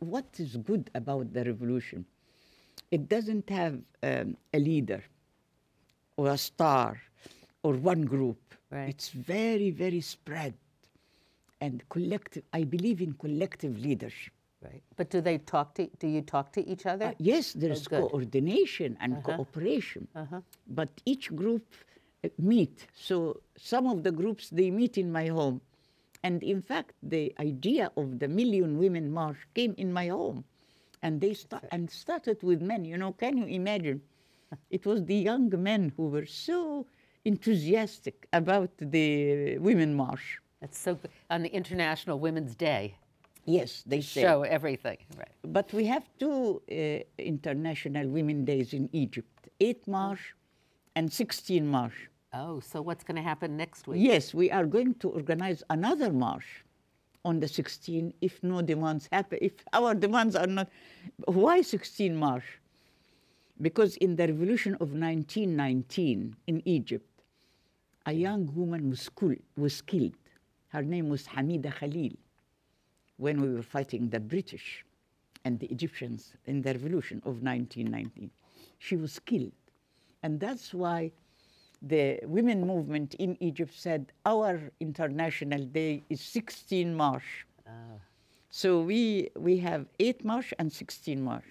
what is good about the revolution? It doesn't have um, a leader or a star or one group. Right. It's very, very spread and collective. I believe in collective leadership. Right. But do they talk to? Do you talk to each other? Uh, yes, there oh, is oh, coordination and uh -huh. cooperation. Uh -huh. But each group uh, meet. So some of the groups they meet in my home and in fact, the idea of the Million Women March came in my home. And they sta- and started with men. You know, can you imagine? It was the young men who were so enthusiastic about the Women March. That's so good. On the International Women's Day. Yes, they show everything. Right. But we have two uh, International Women's Days in Egypt 8 March and 16 March. Oh, so what's going to happen next week? Yes, we are going to organize another march on the 16th if no demands happen, if our demands are not. Why 16 March? Because in the revolution of 1919 in Egypt, a young woman was, cool, was killed. Her name was Hamida Khalil when we were fighting the British and the Egyptians in the revolution of 1919. She was killed. And that's why the women movement in Egypt said our International Day is 16 March. Ah. So we, we have 8 March and 16 March.